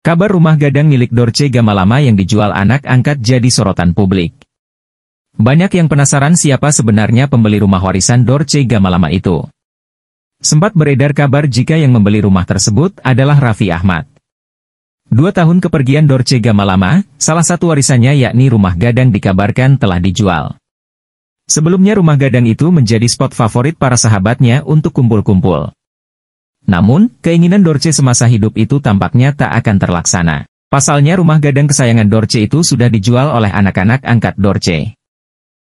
Kabar rumah gadang milik Dorce Gamalama yang dijual anak angkat jadi sorotan publik. Banyak yang penasaran siapa sebenarnya pembeli rumah warisan Dorce Gamalama itu. Sempat beredar kabar jika yang membeli rumah tersebut adalah Raffi Ahmad. Dua tahun kepergian Dorce Gamalama, salah satu warisannya yakni rumah gadang dikabarkan telah dijual. Sebelumnya rumah gadang itu menjadi spot favorit para sahabatnya untuk kumpul-kumpul. Namun, keinginan Dorce semasa hidup itu tampaknya tak akan terlaksana. Pasalnya rumah gadang kesayangan Dorce itu sudah dijual oleh anak-anak angkat Dorce.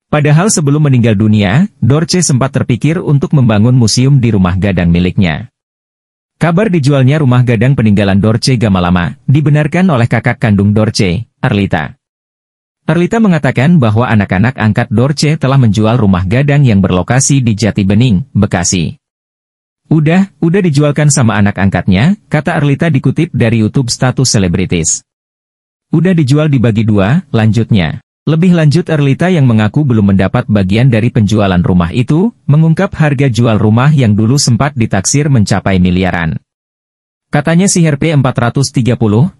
Padahal sebelum meninggal dunia, Dorce sempat terpikir untuk membangun museum di rumah gadang miliknya. Kabar dijualnya rumah gadang peninggalan Dorce Gamalama, dibenarkan oleh kakak kandung Dorce, Arlita. Arlita mengatakan bahwa anak-anak angkat Dorce telah menjual rumah gadang yang berlokasi di Jati Bening, Bekasi. Udah, udah dijualkan sama anak angkatnya, kata Arlita dikutip dari YouTube status selebritis. Udah dijual dibagi dua, lanjutnya. Lebih lanjut Erlita yang mengaku belum mendapat bagian dari penjualan rumah itu, mengungkap harga jual rumah yang dulu sempat ditaksir mencapai miliaran. Katanya si Herpe 430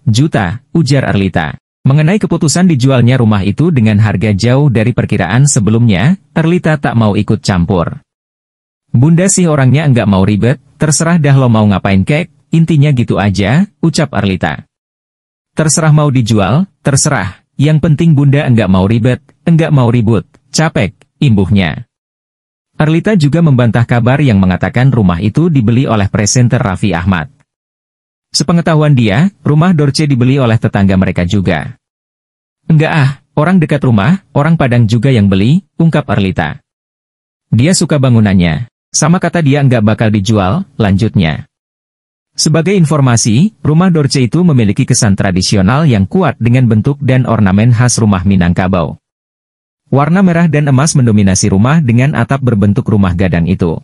juta, ujar Erlita. Mengenai keputusan dijualnya rumah itu dengan harga jauh dari perkiraan sebelumnya, Erlita tak mau ikut campur. Bunda sih orangnya enggak mau ribet, terserah dah lo mau ngapain kek, intinya gitu aja, ucap Arlita. Terserah mau dijual, terserah, yang penting bunda enggak mau ribet, enggak mau ribut, capek, imbuhnya. Arlita juga membantah kabar yang mengatakan rumah itu dibeli oleh presenter Raffi Ahmad. Sepengetahuan dia, rumah Dorce dibeli oleh tetangga mereka juga. Enggak ah, orang dekat rumah, orang Padang juga yang beli, ungkap Arlita. Dia suka bangunannya. Sama kata dia nggak bakal dijual, lanjutnya. Sebagai informasi, rumah Dorce itu memiliki kesan tradisional yang kuat dengan bentuk dan ornamen khas rumah Minangkabau. Warna merah dan emas mendominasi rumah dengan atap berbentuk rumah gadang itu.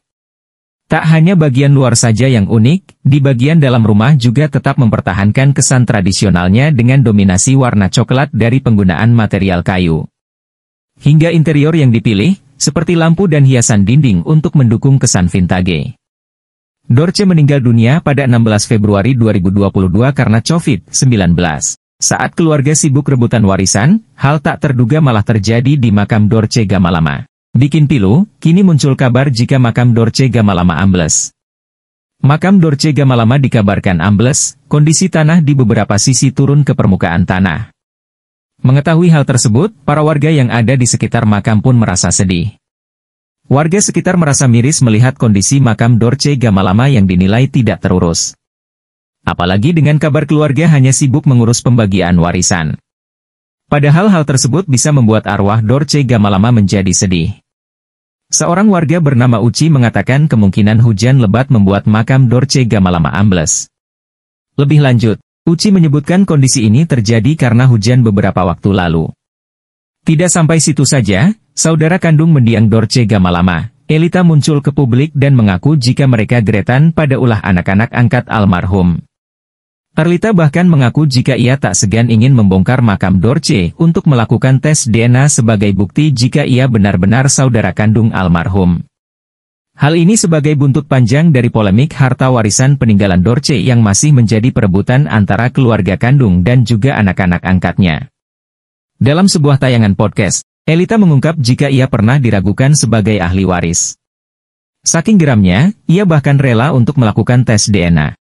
Tak hanya bagian luar saja yang unik, di bagian dalam rumah juga tetap mempertahankan kesan tradisionalnya dengan dominasi warna coklat dari penggunaan material kayu. Hingga interior yang dipilih, seperti lampu dan hiasan dinding untuk mendukung kesan vintage. Dorce meninggal dunia pada 16 Februari 2022 karena COVID-19. Saat keluarga sibuk rebutan warisan, hal tak terduga malah terjadi di makam Dorce Gamalama. Bikin pilu, kini muncul kabar jika makam Dorce Gamalama ambles. Makam Dorce Gamalama dikabarkan ambles, kondisi tanah di beberapa sisi turun ke permukaan tanah. Mengetahui hal tersebut, para warga yang ada di sekitar makam pun merasa sedih. Warga sekitar merasa miris melihat kondisi makam Dorce Gamalama yang dinilai tidak terurus. Apalagi dengan kabar keluarga hanya sibuk mengurus pembagian warisan. Padahal hal tersebut bisa membuat arwah Dorce Gamalama menjadi sedih. Seorang warga bernama Uci mengatakan kemungkinan hujan lebat membuat makam Dorce Gamalama ambles. Lebih lanjut, Uci menyebutkan kondisi ini terjadi karena hujan beberapa waktu lalu. Tidak sampai situ saja, saudara kandung mendiang Dorce Gamalama, Elita muncul ke publik dan mengaku jika mereka geretan pada ulah anak-anak angkat almarhum. Arlita bahkan mengaku jika ia tak segan ingin membongkar makam Dorce untuk melakukan tes DNA sebagai bukti jika ia benar-benar saudara kandung almarhum. Hal ini sebagai buntut panjang dari polemik harta warisan peninggalan Dorce yang masih menjadi perebutan antara keluarga kandung dan juga anak-anak angkatnya. Dalam sebuah tayangan podcast, Elita mengungkap jika ia pernah diragukan sebagai ahli waris. Saking geramnya, ia bahkan rela untuk melakukan tes DNA.